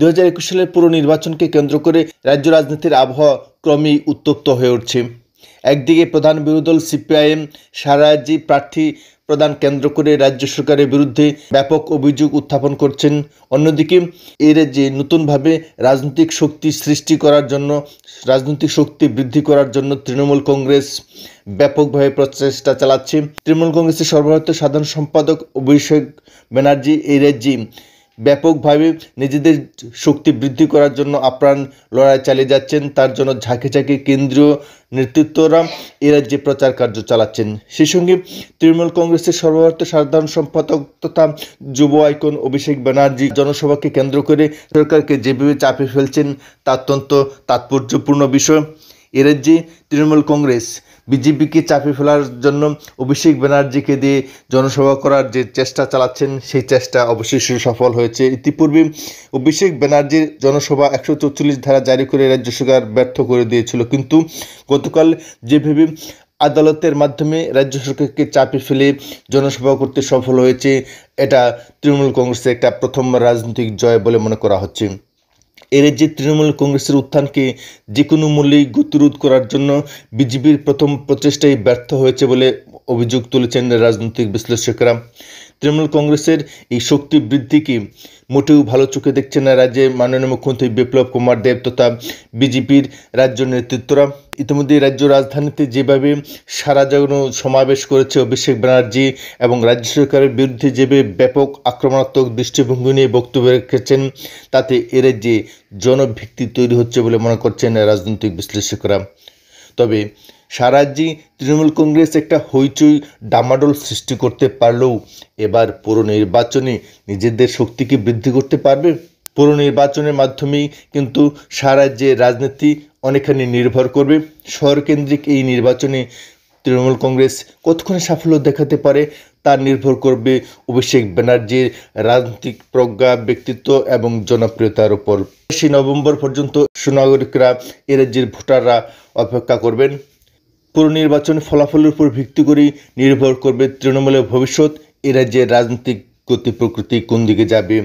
দু সালের পুরো নির্বাচনকে কেন্দ্র করে রাজ্য রাজনীতির আবহাওয়া ক্রমেই উত্তপ্ত হয়ে উঠছে একদিকে প্রধান বিরোধী দল সিপিআইএম সারাজি প্রার্থী প্রদান কেন্দ্র করে রাজ্য সরকারের বিরুদ্ধে ব্যাপক অভিযোগ উত্থাপন করছেন অন্যদিকে এই রাজ্যে নতুনভাবে রাজনৈতিক শক্তি সৃষ্টি করার জন্য রাজনৈতিক শক্তি বৃদ্ধি করার জন্য তৃণমূল কংগ্রেস ব্যাপকভাবে প্রচেষ্টা চালাচ্ছে তৃণমূল কংগ্রেসের সর্বভারতীয় সাধারণ সম্পাদক অভিষেক ব্যানার্জি এই রাজ্যে ব্যাপকভাবে নিজেদের শক্তি বৃদ্ধি করার জন্য আপ্রাণ লড়াই চালিয়ে যাচ্ছেন তার জন্য ঝাঁকে ঝাঁকে কেন্দ্রীয় নেতৃত্বরা এ রাজ্যে প্রচার কার্য চালাচ্ছেন সেই সঙ্গে তৃণমূল কংগ্রেসের সর্বভারতীয় সাধারণ সম্পাদক তথা যুব আইকন অভিষেক ব্যানার্জি জনসভাকে কেন্দ্র করে সরকারকে যেভাবে চাপে ফেলছেন তা অত্যন্ত তাৎপর্যপূর্ণ বিষয় এ রাজ্যে তৃণমূল কংগ্রেস বিজেপিকে চাপে ফেলার জন্য অভিষেক ব্যানার্জিকে দিয়ে জনসভা করার যে চেষ্টা চালাচ্ছেন সেই চেষ্টা অবশেষে সফল হয়েছে ইতিপূর্বে অভিষেক ব্যানার্জির জনসভা একশো চৌচল্লিশ ধারা জারি করে রাজ্য সরকার ব্যর্থ করে দিয়েছিল কিন্তু গতকাল যেভাবে আদালতের মাধ্যমে রাজ্য সরকারকে চাপে ফেলে জনসভা করতে সফল হয়েছে এটা তৃণমূল কংগ্রেসের একটা প্রথম রাজনৈতিক জয় বলে মনে করা হচ্ছে এর যে তৃণমূল কংগ্রেসের উত্থানকে যে কোনো মূল্যেই গতিরোধ করার জন্য বিজেপির প্রথম প্রচেষ্টাই ব্যর্থ হয়েছে বলে অভিযোগ তুলেছেন রাজনৈতিক বিশ্লেষকরা তৃণমূল কংগ্রেসের এই শক্তি বৃদ্ধিকে মোটেও ভালো চোখে দেখছে না রাজ্যে মাননীয় মুখ্যমন্ত্রী বিপ্লব কুমার দেব তথা বিজেপির রাজ্য নেতৃত্বরা ইতিমধ্যে রাজ্য রাজধানীতে যেভাবে সারা জগন সমাবেশ করেছে অভিষেক ব্যানার্জি এবং রাজ্য সরকারের বিরুদ্ধে যেভাবে ব্যাপক আক্রমণাত্মক দৃষ্টিভঙ্গি নিয়ে বক্তব্য রেখেছেন তাতে এ রাজ্যে জনভিত্তি তৈরি হচ্ছে বলে মনে করছেন রাজনৈতিক বিশ্লেষকরা তবে সারাজ্যে তৃণমূল কংগ্রেস একটা হইচই ডামাডোল সৃষ্টি করতে পারলেও এবার পৌর নির্বাচনে নিজেদের শক্তিকে বৃদ্ধি করতে পারবে পুরো নির্বাচনের মাধ্যমেই কিন্তু সারাজ্যে রাজনীতি অনেকখানি নির্ভর করবে শহরকেন্দ্রিক এই নির্বাচনে তৃণমূল কংগ্রেস কতক্ষণে সাফল্য দেখাতে পারে তা নির্ভর করবে অভিষেক ব্যানার্জির রাজনৈতিক প্রজ্ঞা ব্যক্তিত্ব এবং জনপ্রিয়তার উপর সেই নভেম্বর পর্যন্ত সুনাগরিকরা এ রাজ্যের ভোটাররা অপেক্ষা করবেন পুরনির্বাচন ফলাফলের উপর ভিত্তি করেই নির্ভর করবে তৃণমূলের ভবিষ্যৎ এ রাজ্যের রাজনৈতিক গতি প্রকৃতি কোন দিকে যাবে